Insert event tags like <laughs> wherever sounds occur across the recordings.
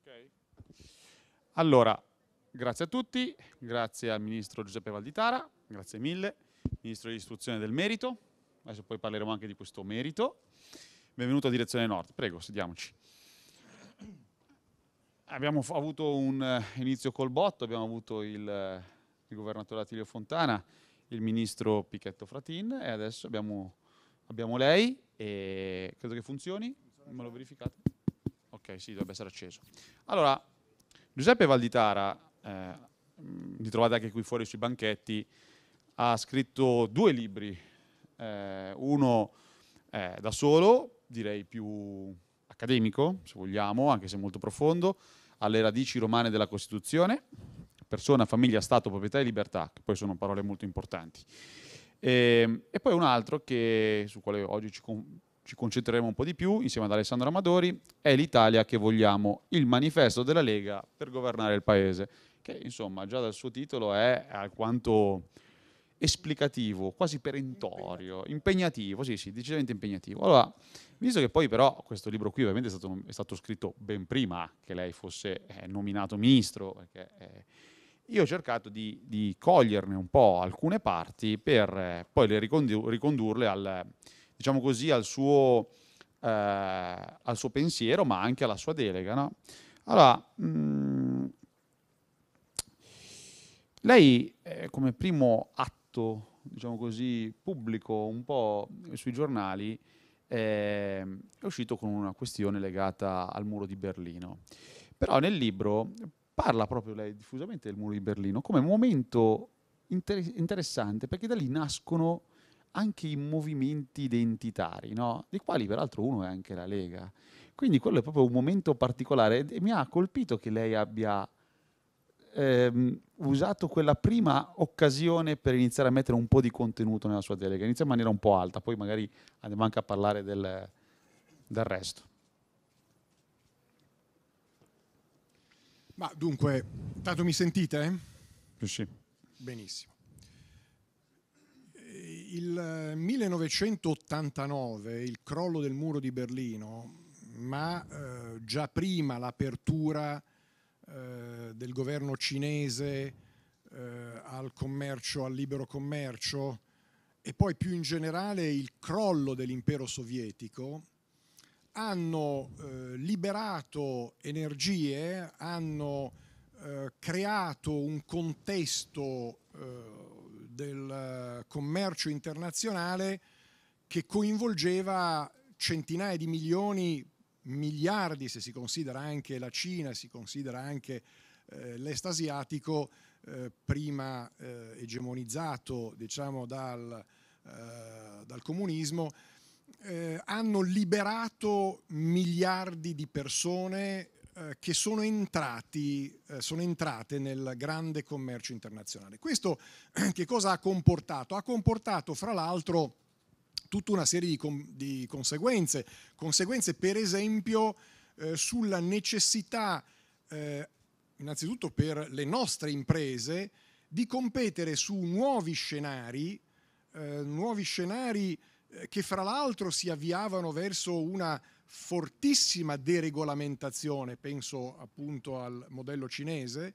Okay. Allora, grazie a tutti, grazie al Ministro Giuseppe Valditara, grazie mille, Ministro dell'Istruzione del Merito, adesso poi parleremo anche di questo merito. Benvenuto a Direzione Nord, prego, sediamoci. Abbiamo avuto un eh, inizio col botto, abbiamo avuto il, eh, il governatore Attilio Fontana, il ministro Pichetto Fratin e adesso abbiamo, abbiamo lei e credo che funzioni, me lo verificate? Ok, sì, dovrebbe essere acceso. Allora, Giuseppe Valditara, eh, li trovate anche qui fuori sui banchetti, ha scritto due libri, eh, uno eh, da solo, direi più accademico, se vogliamo, anche se molto profondo, alle radici romane della Costituzione, persona, famiglia, Stato, proprietà e libertà, che poi sono parole molto importanti. E, ehm, e poi un altro che, su quale oggi ci ci concentreremo un po' di più insieme ad Alessandro Amadori, è l'Italia che vogliamo, il manifesto della Lega per governare il Paese, che insomma già dal suo titolo è alquanto esplicativo, quasi perentorio, impegnativo, sì sì, decisamente impegnativo. Allora, visto che poi però questo libro qui ovviamente è stato, è stato scritto ben prima che lei fosse eh, nominato ministro, perché, eh, io ho cercato di, di, coglierne un po' alcune parti per eh, poi le ricondurle al diciamo così, al suo, eh, al suo pensiero, ma anche alla sua delega. No? Allora, mh, mm, lei eh, come primo atto, diciamo così, pubblico un po' sui giornali, eh, è uscito con una questione legata al muro di Berlino. Però nel libro parla proprio lei diffusamente del muro di Berlino come momento inter- interessante perché da lì nascono anche i movimenti identitari, no? dei quali peraltro uno è anche la Lega. Quindi quello è proprio un momento particolare e mi ha colpito che lei abbia ehm, usato quella prima occasione per iniziare a mettere un po' di contenuto nella sua delega, inizia in maniera un po' alta, poi magari andiamo anche a parlare del, del resto. Ma dunque, tanto mi sentite? Sì. Benissimo il 1989, eh, il crollo del muro di Berlino, ma eh, già prima l'apertura eh, del governo cinese eh, al commercio, al libero commercio e poi più in generale il crollo dell'impero sovietico, hanno eh, liberato energie, hanno eh, creato un contesto del eh, commercio internazionale che coinvolgeva centinaia di milioni, miliardi se si considera anche la Cina, si considera anche eh, l'est asiatico, eh, prima eh, egemonizzato diciamo, dal, eh, dal comunismo, eh, hanno liberato miliardi di persone eh, che sono, entrati, eh, sono entrate nel grande commercio internazionale. Questo <clears throat> che cosa ha comportato? Ha comportato fra l'altro tutta una serie di, di, conseguenze, conseguenze per esempio eh, sulla necessità eh, innanzitutto per le nostre imprese di competere su nuovi scenari, nuovi scenari che fra l'altro si avviavano verso una fortissima deregolamentazione, penso appunto al modello cinese,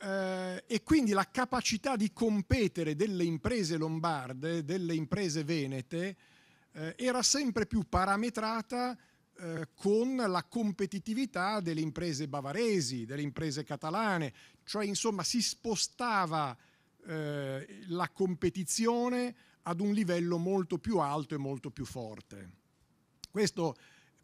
eh, e quindi la capacità di competere delle imprese lombarde, delle imprese venete, eh, era sempre più parametrata eh, con la competitività delle imprese bavaresi, delle imprese catalane, cioè insomma si spostava eh, la competizione ad un livello molto più alto e molto più forte. Questo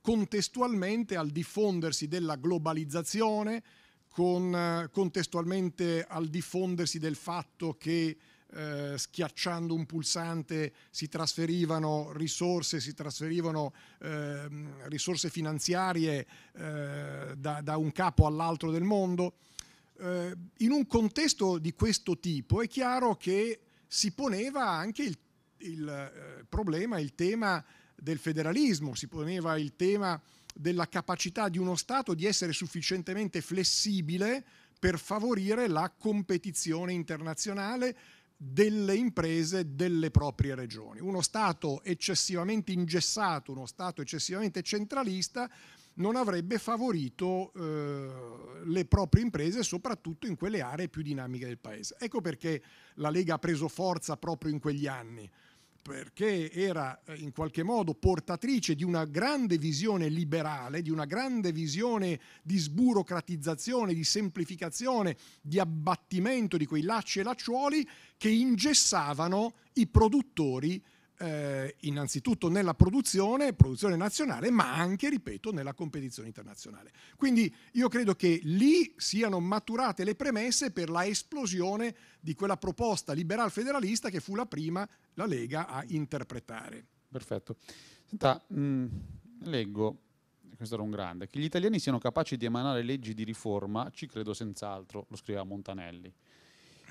contestualmente al diffondersi della globalizzazione, con, eh, contestualmente al diffondersi del fatto che eh, schiacciando un pulsante si trasferivano risorse, si trasferivano eh, risorse finanziarie eh, da, da, un capo all'altro del mondo. Eh, in un contesto di questo tipo è chiaro che si poneva anche il, il eh, problema, il tema del federalismo, si poneva il tema della capacità di uno Stato di essere sufficientemente flessibile per favorire la competizione internazionale delle imprese delle proprie regioni. Uno Stato eccessivamente ingessato, uno Stato eccessivamente centralista non avrebbe favorito eh, le proprie imprese, soprattutto in quelle aree più dinamiche del Paese. Ecco perché la Lega ha preso forza proprio in quegli anni perché era eh, in qualche modo portatrice di una grande visione liberale, di una grande visione di sburocratizzazione, di semplificazione, di abbattimento di quei lacci e lacciuoli che ingessavano i produttori eh, innanzitutto nella produzione, produzione nazionale, ma anche, ripeto, nella competizione internazionale. Quindi io credo che lì siano maturate le premesse per la esplosione di quella proposta liberal federalista che fu la prima la Lega a interpretare. Perfetto. Senta, mh, leggo, questo era un grande, che gli italiani siano capaci di emanare leggi di riforma, ci credo senz'altro, lo scriveva Montanelli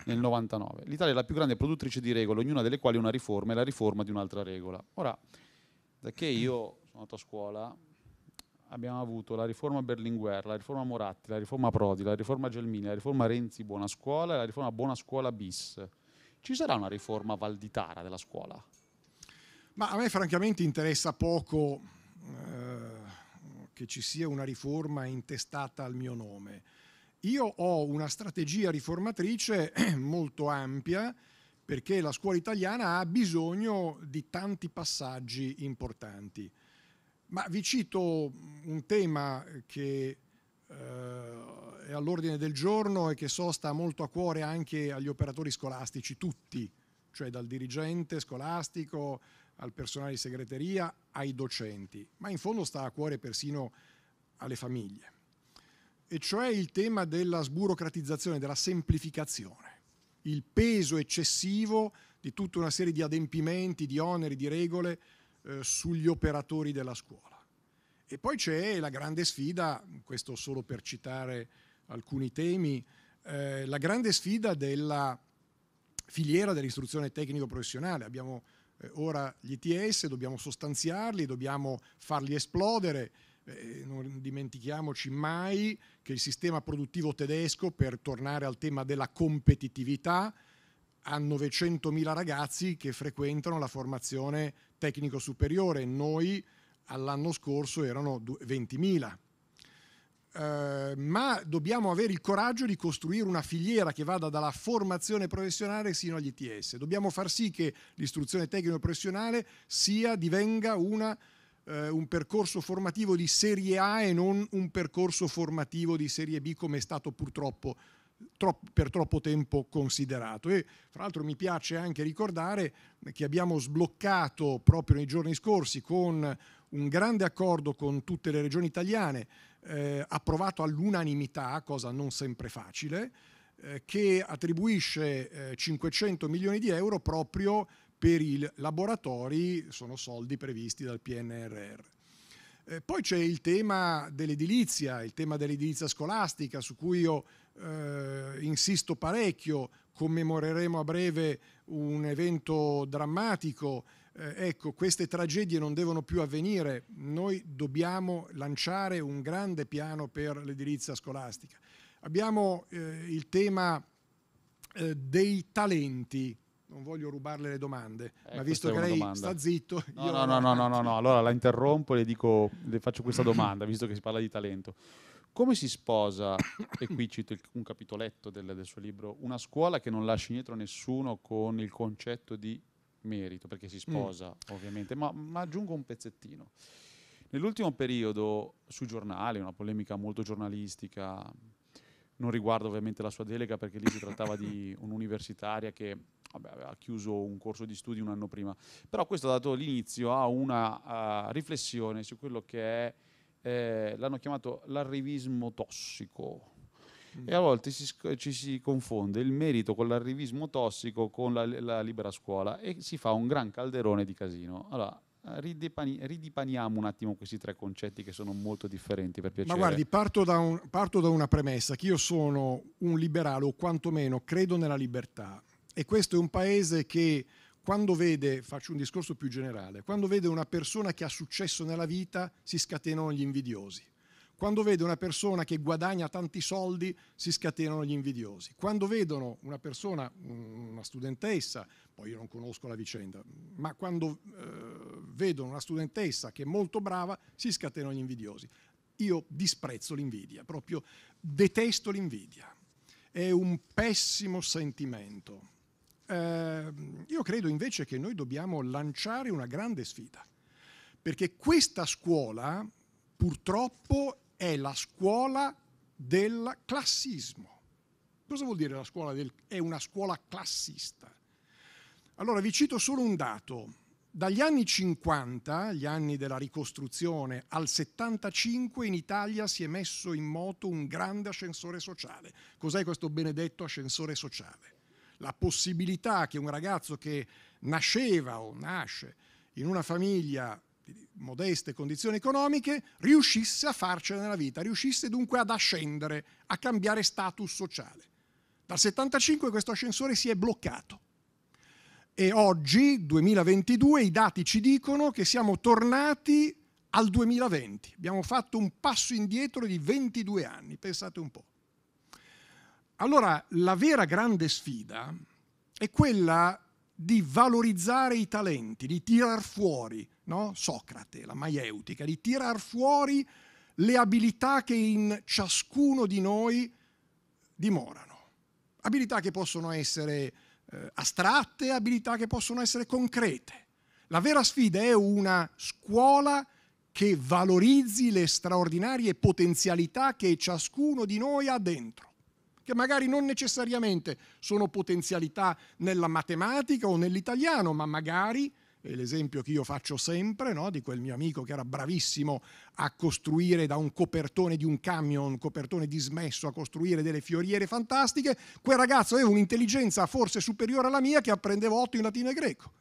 nel 99. L'Italia è la più grande produttrice di regole, ognuna delle quali è una riforma e la riforma di un'altra regola. Ora, da che io sono andato a scuola, abbiamo avuto la riforma Berlinguer, la riforma Moratti, la riforma Prodi, la riforma Gelmini, la riforma Renzi Buona Scuola e la riforma Buona Scuola bis. Ci sarà una riforma valditara della scuola? Ma a me francamente interessa poco eh, che ci sia una riforma intestata al mio nome io ho una strategia riformatrice <clears throat> molto ampia perché la scuola italiana ha bisogno di tanti passaggi importanti. Ma vi cito un tema che eh, è all'ordine del giorno e che so sta molto a cuore anche agli operatori scolastici, tutti, cioè dal dirigente scolastico al personale di segreteria ai docenti, ma in fondo sta a cuore persino alle famiglie e cioè il tema della sburocratizzazione, della semplificazione, il peso eccessivo di tutta una serie di adempimenti, di oneri, di regole eh, sugli operatori della scuola. E poi c'è la grande sfida, questo solo per citare alcuni temi, eh, la grande sfida della filiera dell'istruzione tecnico-professionale. Abbiamo eh, ora gli ITS, dobbiamo sostanziarli, dobbiamo farli esplodere, eh, non dimentichiamoci mai che il sistema produttivo tedesco, per tornare al tema della competitività, ha 900.000 ragazzi che frequentano la formazione tecnico superiore, noi all'anno scorso erano 20.000. Eh, ma dobbiamo avere il coraggio di costruire una filiera che vada dalla formazione professionale sino agli ITS. Dobbiamo far sì che l'istruzione tecnico-professionale sia, divenga una eh, un percorso formativo di serie A e non un percorso formativo di serie B come è stato purtroppo Troppo, per troppo tempo considerato. E fra l'altro mi piace anche ricordare che abbiamo sbloccato proprio nei giorni scorsi con un grande accordo con tutte le regioni italiane, eh, approvato all'unanimità, cosa non sempre facile, eh, che attribuisce eh, 500 milioni di euro proprio per i laboratori sono soldi previsti dal PNRR. Eh, poi c'è il tema dell'edilizia, il tema dell'edilizia scolastica su cui io eh, insisto parecchio, commemoreremo a breve un evento drammatico. Eh, ecco, queste tragedie non devono più avvenire, noi dobbiamo lanciare un grande piano per l'edilizia scolastica. Abbiamo eh, il tema eh, dei talenti, non voglio rubarle le domande, eh, ma visto che lei domanda. sta zitto... No, no, no, no, no, no, no, allora la interrompo e le, dico, le faccio questa <coughs> domanda, visto che si parla di talento. Come si sposa, e qui cito il, un capitoletto del, del, suo libro, una scuola che non lascia indietro nessuno con il concetto di merito, perché si mm. sposa mm. ovviamente, ma, ma aggiungo un pezzettino. Nell'ultimo periodo sui giornali, una polemica molto giornalistica, non riguardo ovviamente la sua delega perché lì si trattava di <coughs> un'universitaria che vabbè, aveva chiuso un corso di studi un anno prima, però questo ha dato l'inizio a una uh, riflessione su quello che è, eh, l'hanno chiamato l'arrivismo tossico. Mm. E a volte si, ci si confonde il merito con l'arrivismo tossico con la, la, libera scuola e si fa un gran calderone di casino. Allora, ridipani, ridipaniamo un attimo questi tre concetti che sono molto differenti per piacere. Ma guardi, parto da, un, parto da una premessa, che io sono un liberale o quantomeno credo nella libertà e questo è un paese che quando vede, faccio un discorso più generale, quando vede una persona che ha successo nella vita si scatenano gli invidiosi. Quando vede una persona che guadagna tanti soldi si scatenano gli invidiosi. Quando vedono una persona, una studentessa, poi io non conosco la vicenda, ma quando eh, vedono una studentessa che è molto brava si scatenano gli invidiosi. Io disprezzo l'invidia, proprio detesto l'invidia. È un pessimo sentimento eh, io credo invece che noi dobbiamo lanciare una grande sfida, perché questa scuola purtroppo è la scuola del classismo. Cosa vuol dire la scuola del... è una scuola classista? Allora vi cito solo un dato. Dagli anni 50, gli anni della ricostruzione, al 75 in Italia si è messo in moto un grande ascensore sociale. Cos'è questo benedetto ascensore sociale? la possibilità che un ragazzo che nasceva o nasce in una famiglia di modeste condizioni economiche riuscisse a farcela nella vita, riuscisse dunque ad ascendere, a cambiare status sociale. Dal 75 questo ascensore si è bloccato e oggi, 2022, i dati ci dicono che siamo tornati al 2020. Abbiamo fatto un passo indietro di 22 anni, pensate un po'. Allora la vera grande sfida è quella di valorizzare i talenti, di tirar fuori, no? Socrate, la maieutica, di tirar fuori le abilità che in ciascuno di noi dimorano. Abilità che possono essere eh, astratte, abilità che possono essere concrete. La vera sfida è una scuola che valorizzi le straordinarie potenzialità che ciascuno di noi ha dentro che magari non necessariamente sono potenzialità nella matematica o nell'italiano, ma magari è l'esempio che io faccio sempre no? di quel mio amico che era bravissimo a costruire da un copertone di un camion, un copertone dismesso, a costruire delle fioriere fantastiche, quel ragazzo aveva un'intelligenza forse superiore alla mia che apprendeva otto in latino e greco.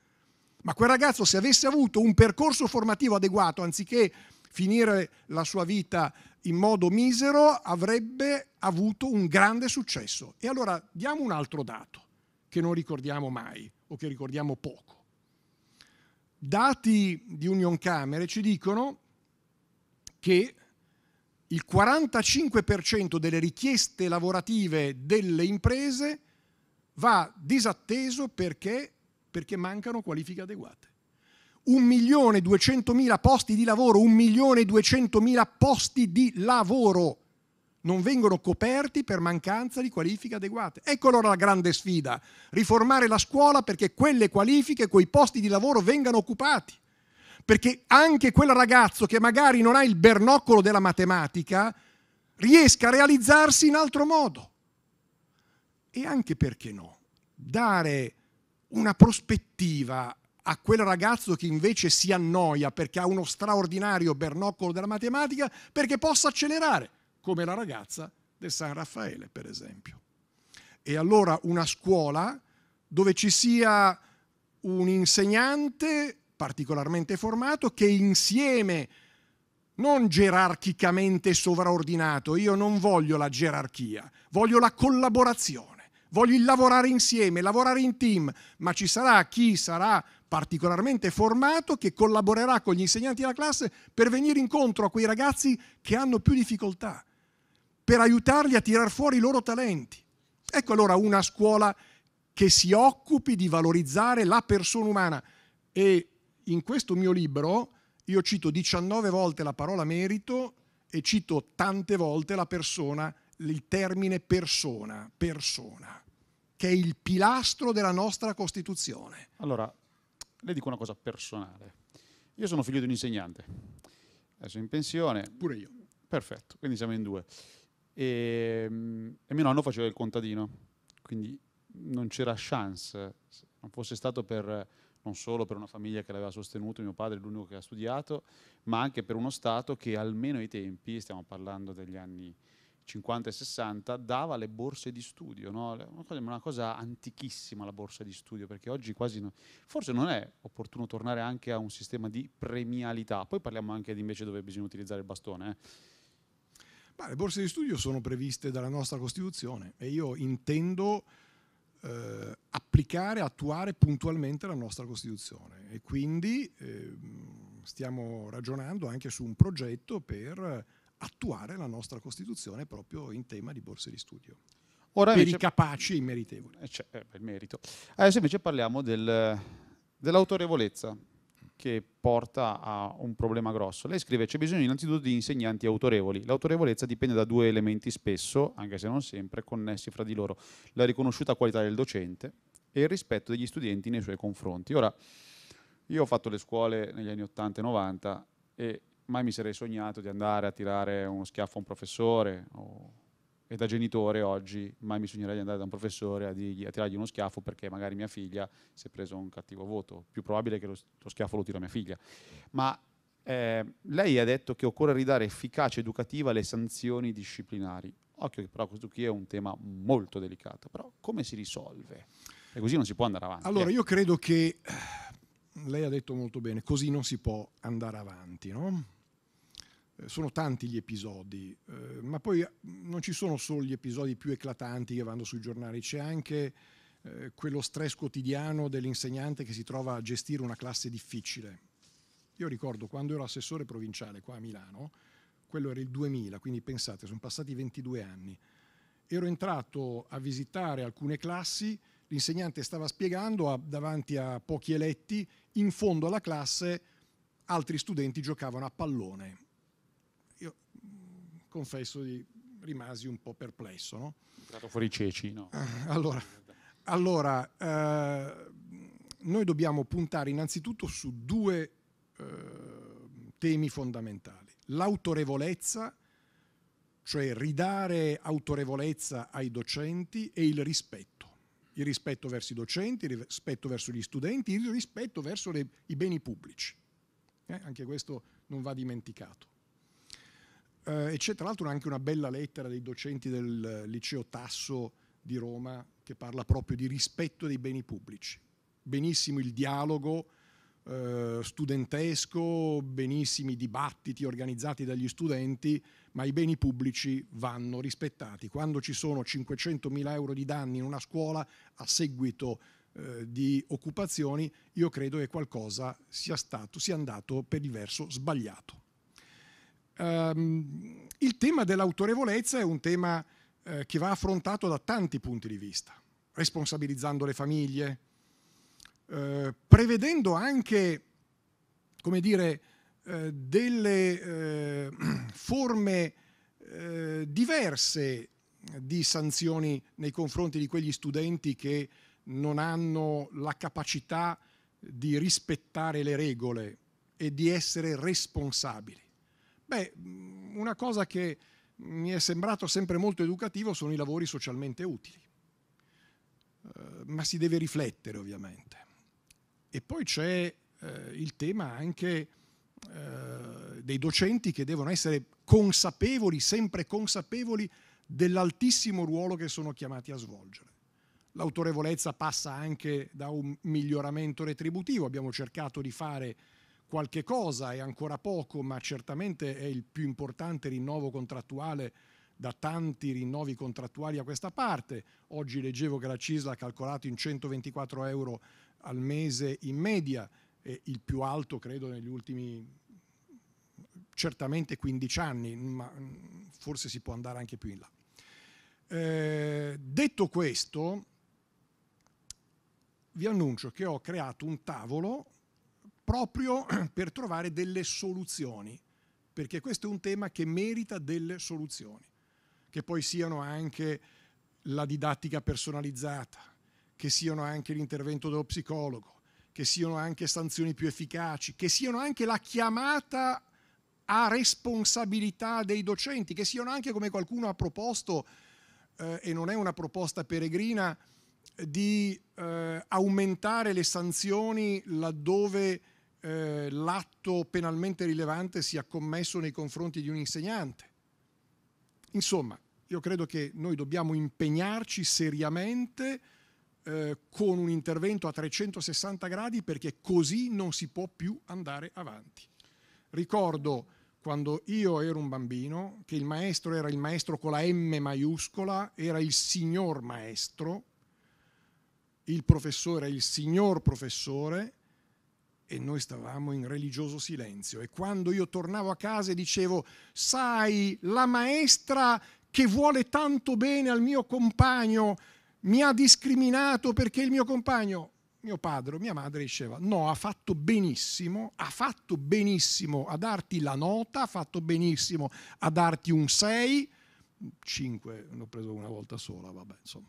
Ma quel ragazzo se avesse avuto un percorso formativo adeguato, anziché finire la sua vita in modo misero avrebbe avuto un grande successo. E allora diamo un altro dato che non ricordiamo mai o che ricordiamo poco. Dati di Union Camere ci dicono che il 45% delle richieste lavorative delle imprese va disatteso perché, perché mancano qualifiche adeguate. 1.200.000 posti di lavoro, 1.200.000 posti di lavoro non vengono coperti per mancanza di qualifiche adeguate. Ecco allora la grande sfida, riformare la scuola perché quelle qualifiche, quei posti di lavoro vengano occupati. Perché anche quel ragazzo che magari non ha il bernoccolo della matematica riesca a realizzarsi in altro modo. E anche perché no, dare una prospettiva a quel ragazzo che invece si annoia perché ha uno straordinario bernoccolo della matematica perché possa accelerare, come la ragazza del San Raffaele, per esempio. E allora una scuola dove ci sia un insegnante particolarmente formato che insieme non gerarchicamente sovraordinato, io non voglio la gerarchia, voglio la collaborazione, voglio il lavorare insieme, lavorare in team, ma ci sarà chi sarà particolarmente formato che collaborerà con gli insegnanti della classe per venire incontro a quei ragazzi che hanno più difficoltà, per aiutarli a tirar fuori i loro talenti. Ecco allora una scuola che si occupi di valorizzare la persona umana. E in questo mio libro io cito 19 volte la parola merito e cito tante volte la persona, il termine persona, persona, che è il pilastro della nostra Costituzione. Allora, le dico una cosa personale. Io sono figlio di un insegnante, adesso in pensione. Pure io. Perfetto, quindi siamo in due. E, ehm, e mio nonno faceva il contadino, quindi non c'era chance, se non fosse stato per non solo per una famiglia che l'aveva sostenuto, mio padre è l'unico che ha studiato, ma anche per uno Stato che almeno ai tempi, stiamo parlando degli anni 50 e 60 dava le borse di studio, no? una, cosa, una, cosa, antichissima la borsa di studio, perché oggi quasi no, forse non è opportuno tornare anche a un sistema di premialità, poi parliamo anche di invece dove bisogna utilizzare il bastone. Eh. Bah, le borse di studio sono previste dalla nostra Costituzione e io intendo eh, applicare, attuare puntualmente la nostra Costituzione e quindi eh, stiamo ragionando anche su un progetto per attuare la nostra Costituzione proprio in tema di borse di studio. Ora per i capaci e i meritevoli. Eh, cioè, eh, il merito. Adesso invece parliamo del, dell'autorevolezza che porta a un problema grosso. Lei scrive c'è bisogno innanzitutto di insegnanti autorevoli. L'autorevolezza dipende da due elementi spesso, anche se non sempre, connessi fra di loro. La riconosciuta qualità del docente e il rispetto degli studenti nei suoi confronti. Ora, io ho fatto le scuole negli anni 80 e 90 e mai mi sarei sognato di andare a tirare uno schiaffo a un professore o... e da genitore oggi mai mi sognerei di andare da un professore a, dirgli, a, tirargli uno schiaffo perché magari mia figlia si è preso un cattivo voto, più probabile che lo, lo schiaffo lo tira mia figlia. Ma eh, lei ha detto che occorre ridare efficacia educativa alle sanzioni disciplinari. Occhio però questo qui è un tema molto delicato, però come si risolve? E così non si può andare avanti. Allora, eh. io credo che eh, lei ha detto molto bene, così non si può andare avanti, no? sono tanti gli episodi, eh, ma poi mm, non ci sono solo gli episodi più eclatanti che vanno sui giornali, c'è anche eh, quello stress quotidiano dell'insegnante che si trova a gestire una classe difficile. Io ricordo quando ero assessore provinciale qua a Milano, quello era il 2000, quindi pensate, sono passati 22 anni, ero entrato a visitare alcune classi, l'insegnante stava spiegando a, davanti a pochi eletti, in fondo alla classe altri studenti giocavano a pallone confesso di rimasi un po' perplesso. No? Entrato fuori i ceci, no? Ah, allora, allora eh, noi dobbiamo puntare innanzitutto su due eh, temi fondamentali. L'autorevolezza, cioè ridare autorevolezza ai docenti e il rispetto. Il rispetto verso i docenti, il rispetto verso gli studenti, il rispetto verso le, i beni pubblici. Eh? Anche questo non va dimenticato. Eh, e c'è tra l'altro anche una bella lettera dei docenti del liceo Tasso di Roma che parla proprio di rispetto dei beni pubblici. Benissimo il dialogo eh, studentesco, benissimi i dibattiti organizzati dagli studenti, ma i beni pubblici vanno rispettati. Quando ci sono 500.000 euro di danni in una scuola a seguito eh, di occupazioni, io credo che qualcosa sia, stato, sia andato per il verso sbagliato. Um, il tema dell'autorevolezza è un tema eh, che va affrontato da tanti punti di vista, responsabilizzando le famiglie, eh, prevedendo anche, come dire, eh, delle eh, <clears throat> forme eh, diverse di sanzioni nei confronti di quegli studenti che non hanno la capacità di rispettare le regole e di essere responsabili. Beh, mm, una cosa che mi è sembrato sempre molto educativo sono i lavori socialmente utili, eh, ma si deve riflettere ovviamente. E poi c'è eh, il tema anche eh, dei docenti che devono essere consapevoli, sempre consapevoli dell'altissimo ruolo che sono chiamati a svolgere. L'autorevolezza passa anche da un miglioramento retributivo, abbiamo cercato di fare qualche cosa, è ancora poco, ma certamente è il più importante rinnovo contrattuale da tanti rinnovi contrattuali a questa parte. Oggi leggevo che la CISL ha calcolato in 124 euro al mese in media, il più alto credo negli ultimi certamente 15 anni, ma mm, forse si può andare anche più in là. Eh, detto questo, vi annuncio che ho creato un tavolo proprio <clears throat> per trovare delle soluzioni, perché questo è un tema che merita delle soluzioni, che poi siano anche la didattica personalizzata, che siano anche l'intervento dello psicologo, che siano anche sanzioni più efficaci, che siano anche la chiamata a responsabilità dei docenti, che siano anche, come qualcuno ha proposto, eh, e non è una proposta peregrina, di eh, aumentare le sanzioni laddove eh, l'atto penalmente rilevante sia commesso nei confronti di un insegnante. Insomma, io credo che noi dobbiamo impegnarci seriamente eh, con un intervento a 360 gradi perché così non si può più andare avanti. Ricordo quando io ero un bambino che il maestro era il maestro con la M maiuscola, era il signor maestro, il professore era il signor professore e noi stavamo in religioso silenzio. E quando io tornavo a casa e dicevo, sai, la maestra che vuole tanto bene al mio compagno mi ha discriminato perché il mio compagno, mio padre, mia madre diceva, no, ha fatto benissimo, ha fatto benissimo a darti la nota, ha fatto benissimo a darti un 6, 5, ne preso una volta sola, vabbè, insomma.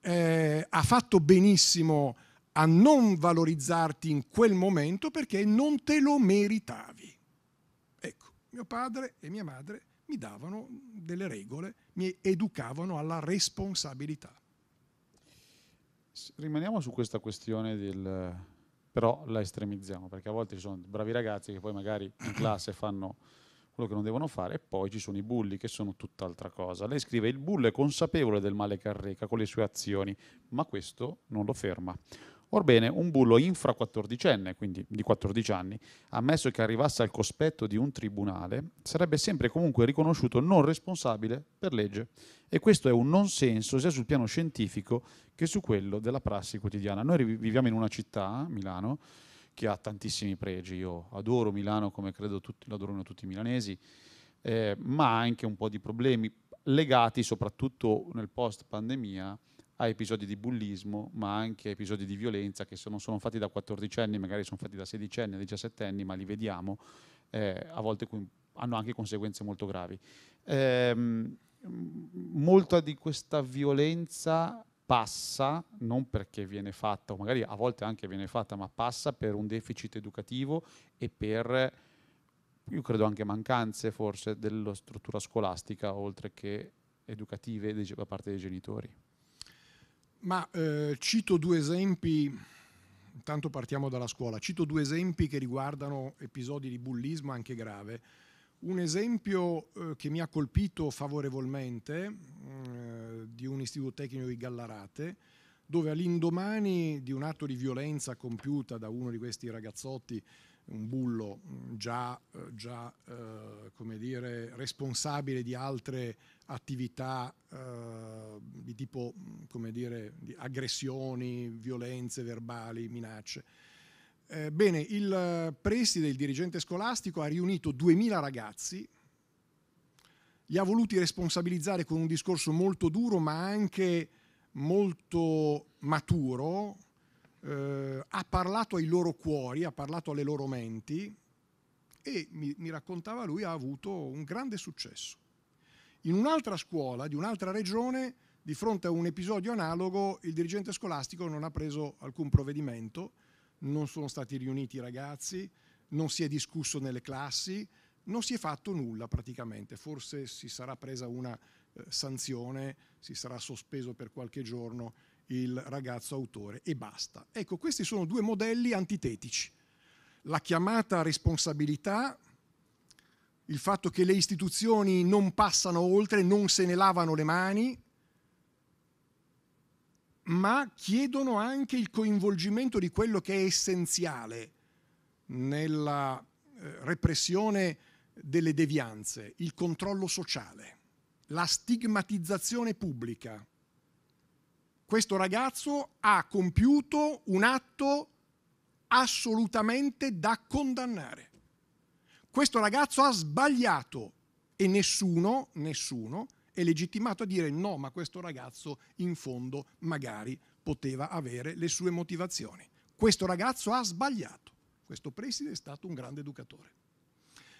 Eh, ha fatto benissimo a non valorizzarti in quel momento perché non te lo meritavi. Ecco, mio padre e mia madre mi davano delle regole, mi educavano alla responsabilità. Rimaniamo su questa questione del... però la estremizziamo, perché a volte ci sono bravi ragazzi che poi magari in <clears throat> classe fanno quello che non devono fare, e poi ci sono i bulli che sono tutt'altra cosa. Lei scrive: Il bullo è consapevole del male che arreca con le sue azioni, ma questo non lo ferma. Orbene, un bullo infra-quattordicenne, quindi di 14 anni, ammesso che arrivasse al cospetto di un tribunale, sarebbe sempre comunque riconosciuto non responsabile per legge. E questo è un non senso sia sul piano scientifico che su quello della prassi quotidiana. Noi viviamo in una città, Milano, che ha tantissimi pregi. Io adoro Milano come credo tutti, lo adorano tutti i milanesi, eh, ma ha anche un po' di problemi legati soprattutto nel post pandemia a episodi di bullismo, ma anche a episodi di violenza che se non sono fatti da 14 anni, magari sono fatti da 16 anni, 17 anni, ma li vediamo, eh, a volte hanno anche conseguenze molto gravi. Eh, molta di questa violenza passa, non perché viene fatta, o magari a volte anche viene fatta, ma passa per un deficit educativo e per, io credo anche mancanze forse della struttura scolastica, oltre che educative da parte dei genitori. Ma eh, cito due esempi, intanto partiamo dalla scuola, cito due esempi che riguardano episodi di bullismo anche grave. Un esempio eh, che mi ha colpito favorevolmente eh, di un istituto tecnico di Gallarate, dove all'indomani di un atto di violenza compiuta da uno di questi ragazzotti, un bullo già, mm, già eh, eh dire, responsabile di altre attività eh, di tipo, come dire, di aggressioni, violenze verbali, minacce. Eh, bene, il preside, il dirigente scolastico, ha riunito 2000 ragazzi, li ha voluti responsabilizzare con un discorso molto duro ma anche molto maturo, eh, ha parlato ai loro cuori, ha parlato alle loro menti e mi, mi raccontava lui ha avuto un grande successo. In un'altra scuola di un'altra regione, di fronte a un episodio analogo, il dirigente scolastico non ha preso alcun provvedimento, non sono stati riuniti i ragazzi, non si è discusso nelle classi, non si è fatto nulla praticamente, forse si sarà presa una eh, sanzione, si sarà sospeso per qualche giorno il ragazzo autore e basta. Ecco, questi sono due modelli antitetici. La chiamata responsabilità il fatto che le istituzioni non passano oltre, non se ne lavano le mani, ma chiedono anche il coinvolgimento di quello che è essenziale nella eh, repressione delle devianze, il controllo sociale, la stigmatizzazione pubblica. Questo ragazzo ha compiuto un atto assolutamente da condannare questo ragazzo ha sbagliato e nessuno, nessuno è legittimato a dire no, ma questo ragazzo in fondo magari poteva avere le sue motivazioni. Questo ragazzo ha sbagliato. Questo preside è stato un grande educatore.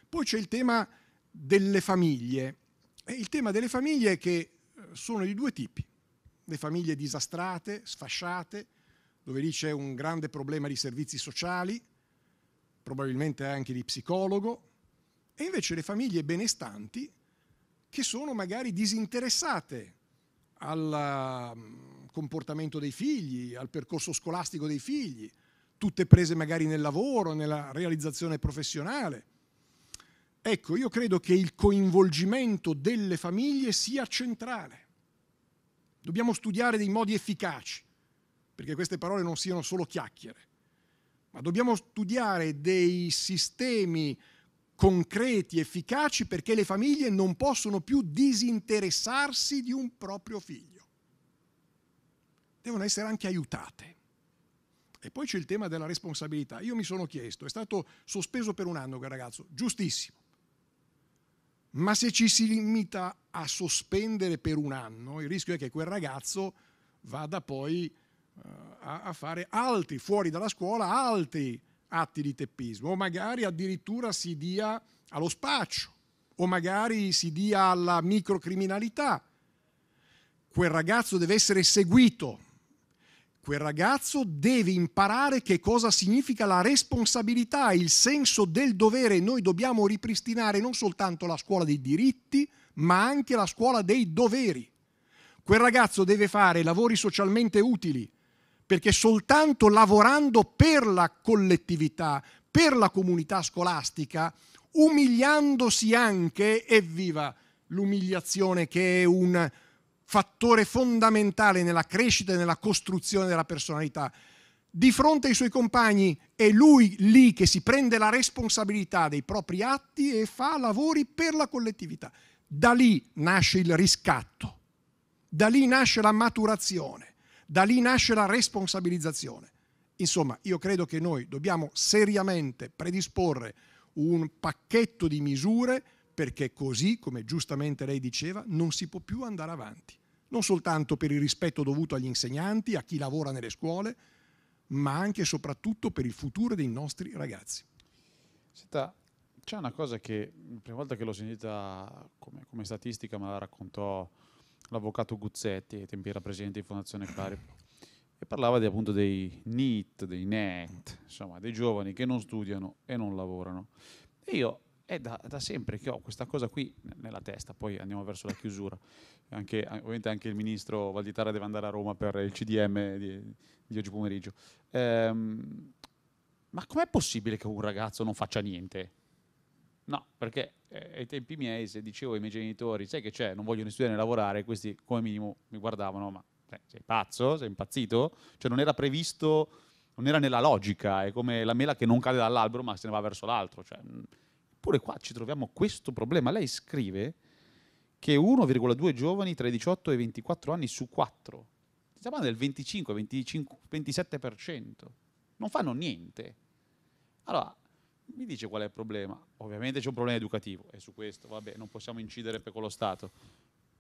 Poi c'è il tema delle famiglie. il tema delle famiglie che eh, sono di due tipi. Le famiglie disastrate, sfasciate, dove lì c'è un grande problema di servizi sociali, probabilmente anche di psicologo, e invece le famiglie benestanti che sono magari disinteressate al mm, comportamento dei figli, al percorso scolastico dei figli, tutte prese magari nel lavoro, nella realizzazione professionale. Ecco, io credo che il coinvolgimento delle famiglie sia centrale. Dobbiamo studiare dei modi efficaci, perché queste parole non siano solo chiacchiere ma dobbiamo studiare dei sistemi concreti, efficaci, perché le famiglie non possono più disinteressarsi di un proprio figlio. Devono essere anche aiutate. E poi c'è il tema della responsabilità. Io mi sono chiesto, è stato sospeso per un anno quel ragazzo, giustissimo. Ma se ci si limita a sospendere per un anno, il rischio è che quel ragazzo vada poi eh, a, a fare altri, fuori dalla scuola, altri atti di teppismo, o magari addirittura si dia allo spaccio, o magari si dia alla microcriminalità. Quel ragazzo deve essere seguito, quel ragazzo deve imparare che cosa significa la responsabilità, il senso del dovere. Noi dobbiamo ripristinare non soltanto la scuola dei diritti, ma anche la scuola dei doveri. Quel ragazzo deve fare lavori socialmente utili, perché soltanto lavorando per la collettività, per la comunità scolastica, umiliandosi anche, evviva l'umiliazione che è un fattore fondamentale nella crescita e nella costruzione della personalità. Di fronte ai suoi compagni è lui lì che si prende la responsabilità dei propri atti e fa lavori per la collettività. Da lì nasce il riscatto, da lì nasce la maturazione. Da lì nasce la responsabilizzazione. Insomma, io credo che noi dobbiamo seriamente predisporre un pacchetto di misure perché così, come giustamente lei diceva, non si può più andare avanti. Non soltanto per il rispetto dovuto agli insegnanti, a chi lavora nelle scuole, ma anche e soprattutto per il futuro dei nostri ragazzi. Senta, c'è una cosa che la prima volta che l'ho sentita come, come statistica me la raccontò l'avvocato Guzzetti, ai tempi era presidente di Fondazione Clari, e parlava di, appunto dei NEET, dei NET, insomma, dei giovani che non studiano e non lavorano. E io è da, da, sempre che ho questa cosa qui nella testa, poi andiamo verso la chiusura. Anche, eh, ovviamente anche il ministro Valditara deve andare a Roma per il CDM di, di oggi pomeriggio. Ehm, ma com'è possibile che un ragazzo non faccia niente? No, perché eh, ai tempi miei, se dicevo ai miei genitori, sai che c'è, non vogliono studiare né lavorare, questi come minimo mi guardavano, ma sei, cioè, sei pazzo, sei impazzito? Cioè non era previsto, non era nella logica, è come la mela che non cade dall'albero ma se ne va verso l'altro. Cioè, pure qua ci troviamo questo problema. Lei scrive che 1,2 giovani tra i 18 e i 24 anni su 4, stiamo parlando del 25, 25, 27%, non fanno niente. Allora, mi dice qual è il problema. Ovviamente c'è un problema educativo e su questo vabbè, non possiamo incidere per quello Stato.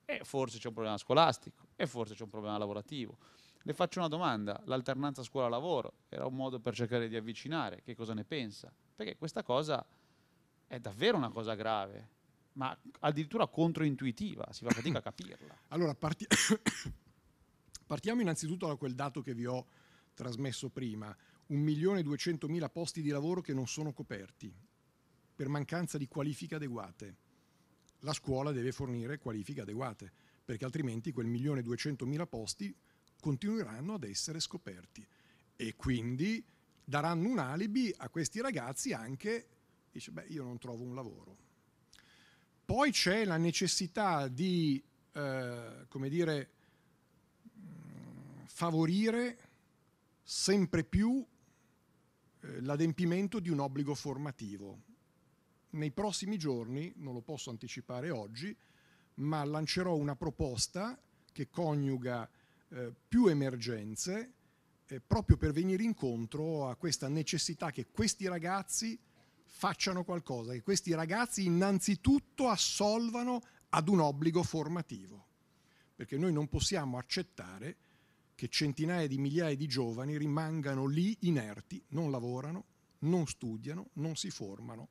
E forse c'è un problema scolastico e forse c'è un problema lavorativo. Le faccio una domanda, l'alternanza scuola-lavoro era un modo per cercare di avvicinare, che cosa ne pensa? Perché questa cosa è davvero una cosa grave, ma addirittura controintuitiva, si fa fatica a <coughs> capirla. Allora, parti- <coughs> partiamo innanzitutto da quel dato che vi ho trasmesso prima 1.200.000 posti di lavoro che non sono coperti per mancanza di qualifiche adeguate. La scuola deve fornire qualifiche adeguate, perché altrimenti quel 1.200.000 posti continueranno ad essere scoperti e quindi daranno un alibi a questi ragazzi anche, dice, beh, io non trovo un lavoro. Poi c'è la necessità di, eh, come dire, favorire sempre più eh, l'adempimento di un obbligo formativo. Nei prossimi giorni, non lo posso anticipare oggi, ma lancerò una proposta che coniuga eh, più emergenze eh, proprio per venire incontro a questa necessità che questi ragazzi facciano qualcosa, che questi ragazzi innanzitutto assolvano ad un obbligo formativo, perché noi non possiamo accettare che centinaia di migliaia di giovani rimangano lì inerti, non lavorano, non studiano, non si formano,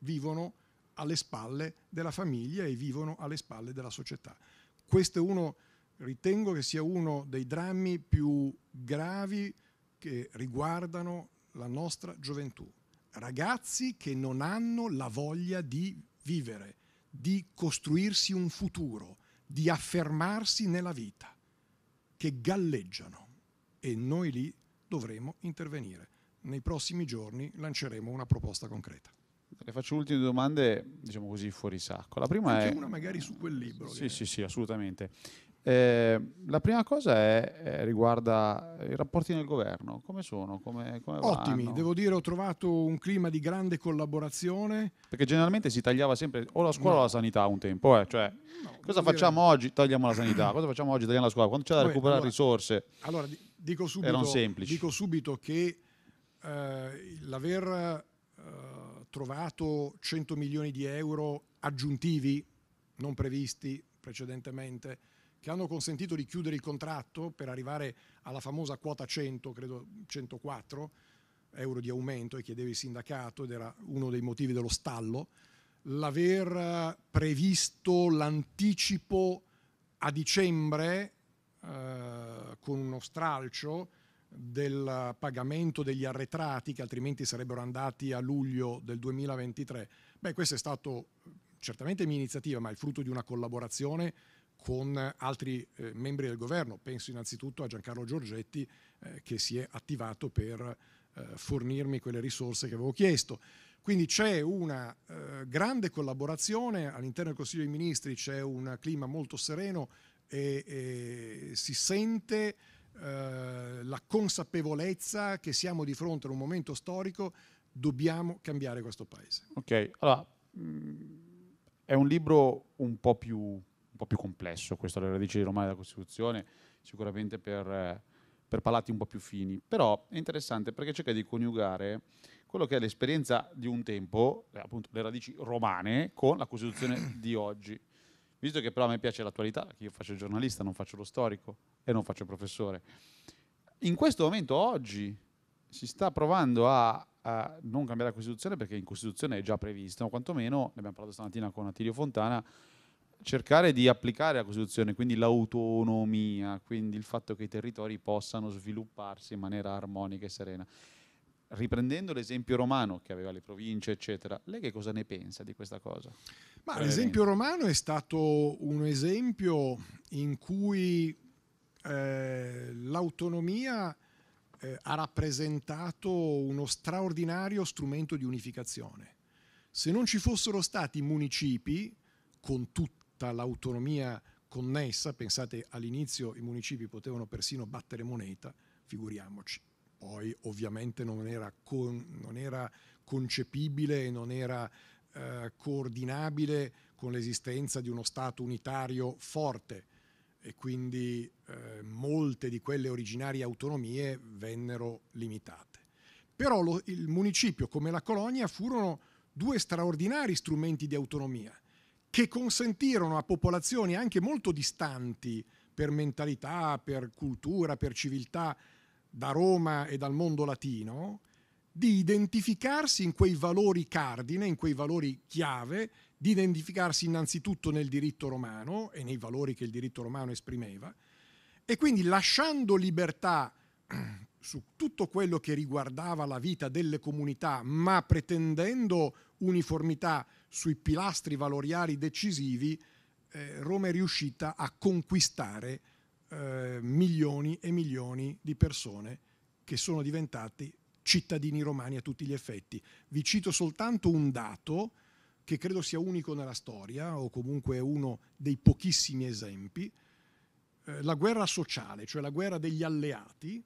vivono alle spalle della famiglia e vivono alle spalle della società. Questo è uno, ritengo che sia uno dei drammi più gravi che riguardano la nostra gioventù. Ragazzi che non hanno la voglia di vivere, di costruirsi un futuro, di affermarsi nella vita che galleggiano e noi lì dovremo intervenire. Nei prossimi giorni lanceremo una proposta concreta. Le faccio ultime domande, diciamo così, fuori sacco. La prima Anche è... una magari su quel libro. Sì, che... sì, sì, assolutamente. Eh, la prima cosa è, eh, riguarda i rapporti nel governo, come sono? Come, come Ottimi, vanno? devo dire ho trovato un clima di grande collaborazione. Perché generalmente si tagliava sempre o la scuola no. o la sanità un tempo, eh? cioè, no, cosa facciamo dire... oggi? Tagliamo la sanità, cosa facciamo oggi? Tagliamo la scuola, quando c'è da Beh, recuperare allora, risorse? Allora, dico subito, dico subito che eh, l'aver eh, trovato 100 milioni di euro aggiuntivi non previsti precedentemente che hanno consentito di chiudere il contratto per arrivare alla famosa quota 100, credo 104 euro di aumento e chiedeva il sindacato ed era uno dei motivi dello stallo, l'aver eh, previsto l'anticipo a dicembre eh, con uno stralcio del pagamento degli arretrati che altrimenti sarebbero andati a luglio del 2023. Beh, questo è stato eh, certamente mia iniziativa, ma il frutto di una collaborazione con altri eh, membri del governo. Penso innanzitutto a Giancarlo Giorgetti eh, che si è attivato per eh, fornirmi quelle risorse che avevo chiesto. Quindi c'è una eh, grande collaborazione, all'interno del Consiglio dei Ministri c'è un clima molto sereno e, e si sente eh, la consapevolezza che siamo di fronte a un momento storico, dobbiamo cambiare questo Paese. Ok, allora mm, è un libro un po' più po' più complesso, questo alle radici romane della Costituzione, sicuramente per, eh, per palati un po' più fini, però è interessante perché cerca di coniugare quello che è l'esperienza di un tempo, eh, appunto le radici romane, con la Costituzione di oggi. Visto che però a me piace l'attualità, perché io faccio il giornalista, non faccio lo storico e non faccio il professore, in questo momento oggi si sta provando a, a non cambiare la Costituzione perché in Costituzione è già previsto, ma quantomeno, ne abbiamo parlato stamattina con Attilio Fontana, cercare di applicare la Costituzione, quindi l'autonomia, quindi il fatto che i territori possano svilupparsi in maniera armonica e serena. Riprendendo l'esempio romano che aveva le province, eccetera, lei che cosa ne pensa di questa cosa? Ma l'esempio romano è stato un esempio in cui eh, l'autonomia eh, ha rappresentato uno straordinario strumento di unificazione. Se non ci fossero stati municipi, con tutti tutta l'autonomia connessa, pensate all'inizio i municipi potevano persino battere moneta, figuriamoci. Poi ovviamente non era, con, non era concepibile e non era eh, coordinabile con l'esistenza di uno Stato unitario forte e quindi eh, molte di quelle originarie autonomie vennero limitate. Però lo, il municipio come la colonia furono due straordinari strumenti di autonomia che consentirono a popolazioni anche molto distanti per mentalità, per cultura, per civiltà da Roma e dal mondo latino, di identificarsi in quei valori cardine, in quei valori chiave, di identificarsi innanzitutto nel diritto romano e nei valori che il diritto romano esprimeva, e quindi lasciando libertà <clears throat> su tutto quello che riguardava la vita delle comunità, ma pretendendo uniformità sui pilastri valoriali decisivi, eh, Roma è riuscita a conquistare eh, milioni e milioni di persone che sono diventati cittadini romani a tutti gli effetti. Vi cito soltanto un dato che credo sia unico nella storia o comunque uno dei pochissimi esempi. Eh, la guerra sociale, cioè la guerra degli alleati,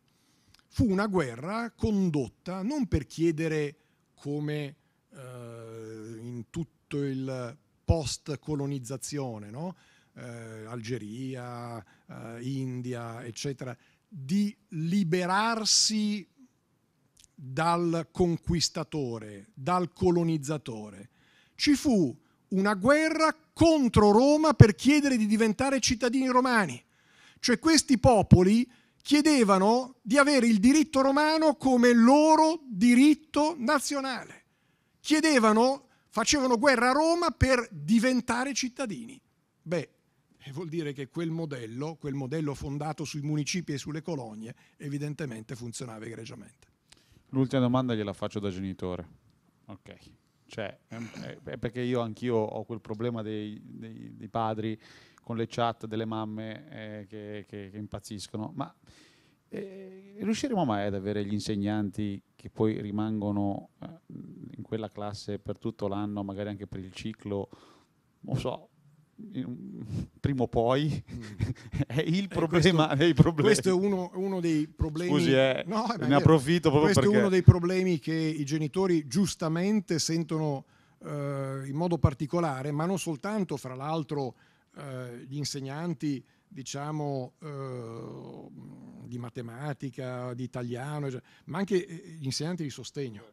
fu una guerra condotta non per chiedere come eh, in tutti tutto il post-colonizzazione, no? eh, Algeria, eh, India, eccetera, di liberarsi dal conquistatore, dal colonizzatore. Ci fu una guerra contro Roma per chiedere di diventare cittadini romani. Cioè questi popoli chiedevano di avere il diritto romano come loro diritto nazionale. Chiedevano facevano guerra a Roma per diventare cittadini. Beh, eh, vuol dire che quel modello, quel modello fondato sui municipi e sulle colonie, evidentemente funzionava egregiamente. L'ultima domanda gliela faccio da genitore. Ok. Cioè, è perché io anch'io ho quel problema dei, dei, dei padri con le chat delle mamme eh, che, che, che, impazziscono, ma eh, riusciremo mai ad avere gli insegnanti che poi rimangono eh, in quella classe per tutto l'anno, magari anche per il ciclo, non so, prima o poi mm. <laughs> è il problema eh, questo, questo, è uno, uno, dei problemi Scusi, eh, no, eh, beh, ne approfitto proprio questo perché... è uno dei problemi che i genitori giustamente sentono eh, in modo particolare ma non soltanto fra l'altro eh, gli insegnanti diciamo, eh, di matematica, di italiano, cioè, ma anche gli eh, insegnanti di sostegno.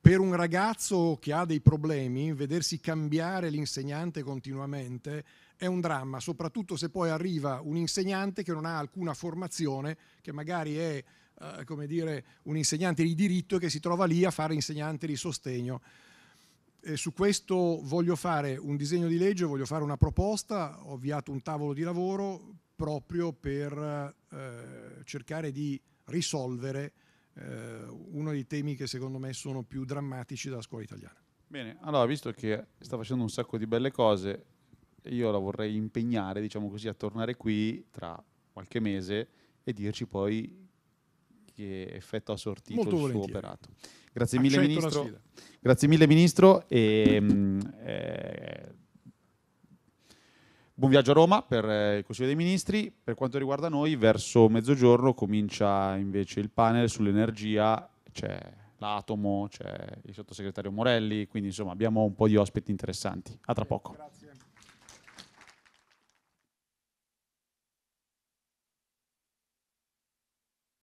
Per un ragazzo che ha dei problemi, vedersi cambiare l'insegnante continuamente è un dramma, soprattutto se poi arriva un insegnante che non ha alcuna formazione, che magari è eh, come dire, un insegnante di diritto e che si trova lì a fare insegnante di sostegno e su questo voglio fare un disegno di legge, voglio fare una proposta, ho avviato un tavolo di lavoro proprio per eh, cercare di risolvere eh, uno dei temi che secondo me sono più drammatici della scuola italiana. Bene, allora visto che sta facendo un sacco di belle cose, io la vorrei impegnare, diciamo così, a tornare qui tra qualche mese e dirci poi che effetto ha sortito Molto il volentieri. suo operato. Grazie mille, ministro. Grazie mille, ministro. E, mm, eh, buon viaggio a Roma per eh, il Consiglio dei Ministri. Per quanto riguarda noi, verso mezzogiorno comincia invece il panel sull'energia. C'è l'atomo, c'è il sottosegretario Morelli, quindi insomma abbiamo un po' di ospiti interessanti. A tra poco. Grazie.